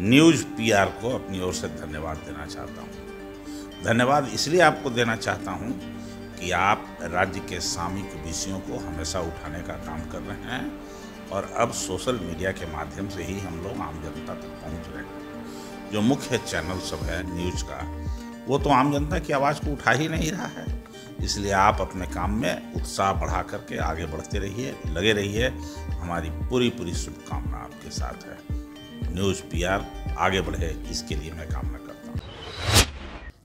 news PR को अपनी ओर से धन्यवाद देना चाहता हूँ धन्यवाद इसलिए आपको देना चाहता हूँ कि आप राज्य के सामयिक विषयों को हमेशा उठाने का काम कर रहे हैं और अब सोशल मीडिया के माध्यम से ही हम लोग आम जनता तक पहुँच रहे हैं जो मुख्य चैनल सब है न्यूज़ का वो तो आम जनता की आवाज़ को उठा ही नहीं रहा है इसलिए आप अपने काम में उत्साह बढ़ा करके आगे बढ़ते रहिए लगे रहिए हमारी पूरी पूरी शुभकामना आपके साथ है न्यूज़ पीआर आगे बढ़े इसके लिए मैं कामना करता हूँ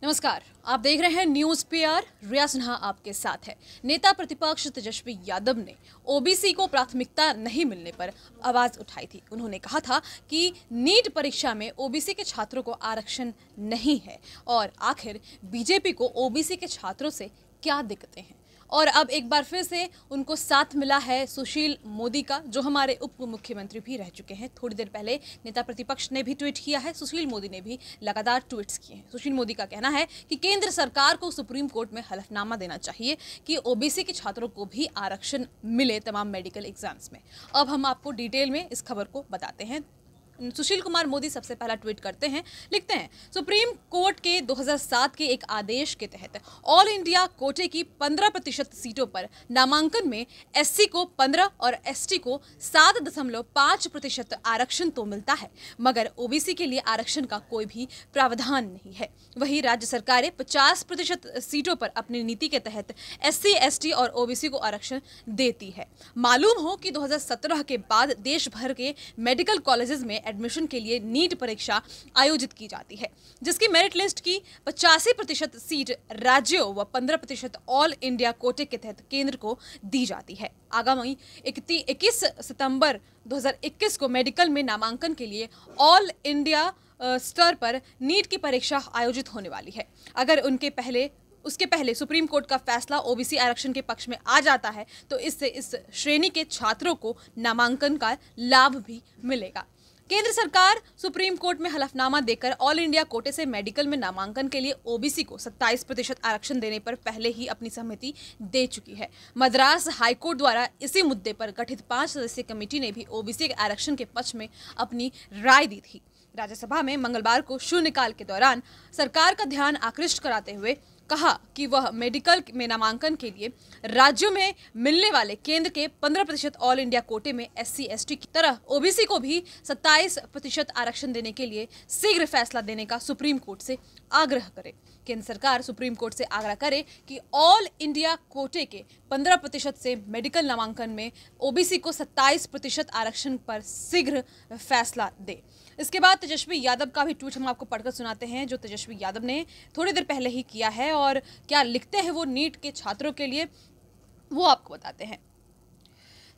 नमस्कार आप देख रहे हैं न्यूज पीआर रिया सिन्हा आपके साथ है नेता प्रतिपक्ष तेजस्वी यादव ने ओबीसी को प्राथमिकता नहीं मिलने पर आवाज उठाई थी उन्होंने कहा था कि नीट परीक्षा में ओबीसी के छात्रों को आरक्षण नहीं है और आखिर बीजेपी को ओबीसी के छात्रों से क्या दिक्कतें हैं और अब एक बार फिर से उनको साथ मिला है सुशील मोदी का जो हमारे उप मुख्यमंत्री भी रह चुके हैं थोड़ी देर पहले नेता प्रतिपक्ष ने भी ट्वीट किया है सुशील मोदी ने भी लगातार ट्वीट्स किए हैं सुशील मोदी का कहना है कि केंद्र सरकार को सुप्रीम कोर्ट में हलफनामा देना चाहिए कि ओबीसी के छात्रों को भी आरक्षण मिले तमाम मेडिकल एग्जाम्स में अब हम आपको डिटेल में इस खबर को बताते हैं सुशील कुमार मोदी सबसे पहला ट्वीट करते हैं लिखते हैं सुप्रीम कोर्ट के 2007 के एक आदेश के तहत ऑल इंडिया कोटे की 15 प्रतिशत सीटों पर नामांकन में एससी को 15 और एसटी को 7.5 प्रतिशत आरक्षण तो मिलता है मगर ओबीसी के लिए आरक्षण का कोई भी प्रावधान नहीं है वहीं राज्य सरकारें पचास प्रतिशत सीटों पर अपनी नीति के तहत एस सी और ओबीसी को आरक्षण देती है मालूम हो कि दो के बाद देश भर के मेडिकल कॉलेजेस में एडमिशन के लिए नीट परीक्षा आयोजित की जाती है जिसकी मेरिट लिस्ट की पचासी प्रतिशत सीट राज्यों व पंद्रह प्रतिशत ऑल इंडिया कोटे के तहत केंद्र को दी जाती है आगामी इक्कीस सितंबर 2021 को मेडिकल में नामांकन के लिए ऑल इंडिया स्तर पर नीट की परीक्षा आयोजित होने वाली है अगर उनके पहले उसके पहले सुप्रीम कोर्ट का फैसला ओबीसी आरक्षण के पक्ष में आ जाता है तो इससे इस श्रेणी के छात्रों को नामांकन का लाभ भी मिलेगा केंद्र सरकार सुप्रीम कोर्ट में हलफनामा देकर ऑल इंडिया कोटे से मेडिकल में नामांकन के लिए ओबीसी को 27 प्रतिशत आरक्षण देने पर पहले ही अपनी सहमति दे चुकी है मद्रास हाईकोर्ट द्वारा इसी मुद्दे पर गठित पांच सदस्यीय कमेटी ने भी ओबीसी के आरक्षण के पक्ष में अपनी राय दी थी राज्यसभा में मंगलवार को शून्यकाल के दौरान सरकार का ध्यान आकृष्ट कराते हुए कहा कि वह मेडिकल में नामांकन के लिए राज्यों में मिलने वाले केंद्र के 15 प्रतिशत ऑल इंडिया कोटे में एस सी की तरह ओबीसी को भी 27 प्रतिशत आरक्षण देने के लिए शीघ्र फैसला देने का सुप्रीम कोर्ट से आग्रह करे केंद्र सरकार सुप्रीम कोर्ट से आग्रह करे कि ऑल इंडिया कोटे के 15 प्रतिशत से मेडिकल नामांकन में ओबीसी को 27 प्रतिशत आरक्षण पर शीघ्र फैसला दे इसके बाद तेजस्वी यादव का भी ट्वीट हम आपको पढ़कर सुनाते हैं जो तेजस्वी यादव ने थोड़ी देर पहले ही किया है और क्या लिखते हैं वो नीट के छात्रों के लिए वो आपको बताते हैं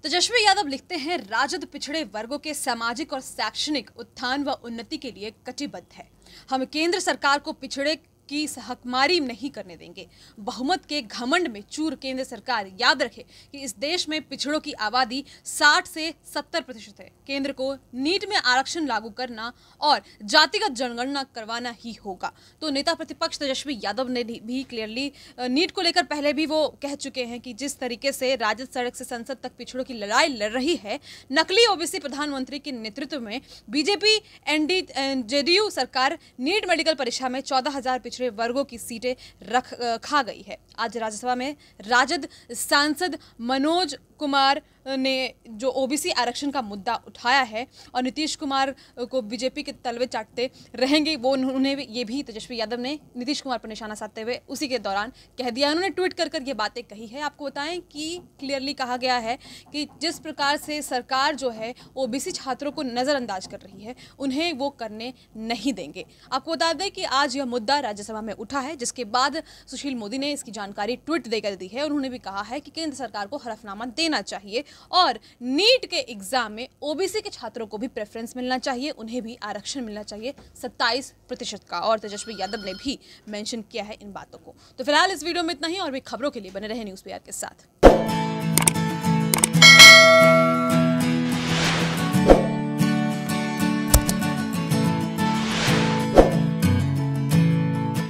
तेजस्वी यादव लिखते हैं राजद पिछड़े वर्गों के सामाजिक और शैक्षणिक उत्थान व उन्नति के लिए कटिबद्ध है हम केंद्र सरकार को पिछड़े की सहकमारी नहीं करने देंगे बहुमत के घमंड में चूर केंद्र सरकार याद रखे कि इस देश में पिछड़ों की आबादी 60 से 70 प्रतिशत है केंद्र को नीट में आरक्षण लागू करना और जातिगत जनगणना करवाना ही होगा तो नेता प्रतिपक्ष तेजस्वी यादव ने भी क्लियरली नीट को लेकर पहले भी वो कह चुके हैं कि जिस तरीके से राज्य सड़क से संसद तक पिछड़ों की लड़ाई लड़ रही है नकली ओबीसी प्रधानमंत्री के नेतृत्व में बीजेपी एनडी जेडीयू सरकार नीट मेडिकल परीक्षा में चौदह हजार पिछड़ों पिछड़े वर्गों की सीटें रख खा गई है आज राज्यसभा में राजद सांसद मनोज कुमार ने जो ओबीसी आरक्षण का मुद्दा उठाया है और नीतीश कुमार को बीजेपी के तलवे चाटते रहेंगे वो उन्होंने ये भी तेजस्वी यादव ने नीतीश कुमार पर निशाना साधते हुए उसी के दौरान कह दिया उन्होंने ट्वीट कर कर ये बातें कही है आपको बताएं कि क्लियरली कहा गया है कि जिस प्रकार से सरकार जो है ओ छात्रों को नज़रअंदाज कर रही है उन्हें वो करने नहीं देंगे आपको बता दें कि आज यह मुद्दा राज्यसभा में उठा है जिसके बाद सुशील मोदी ने इसकी जानकारी ट्वीट देकर दी है उन्होंने भी कहा है कि केंद्र सरकार को हरफनामा देना चाहिए और नीट के एग्ज़ाम में ओबीसी के छात्रों को भी प्रेफरेंस मिलना चाहिए उन्हें भी आरक्षण मिलना चाहिए सत्ताईस प्रतिशत का और तेजस्वी यादव ने भी मैंशन किया है इन बातों को तो फिलहाल इस वीडियो में इतना ही और भी खबरों के लिए बने रहे न्यूज़ पे के साथ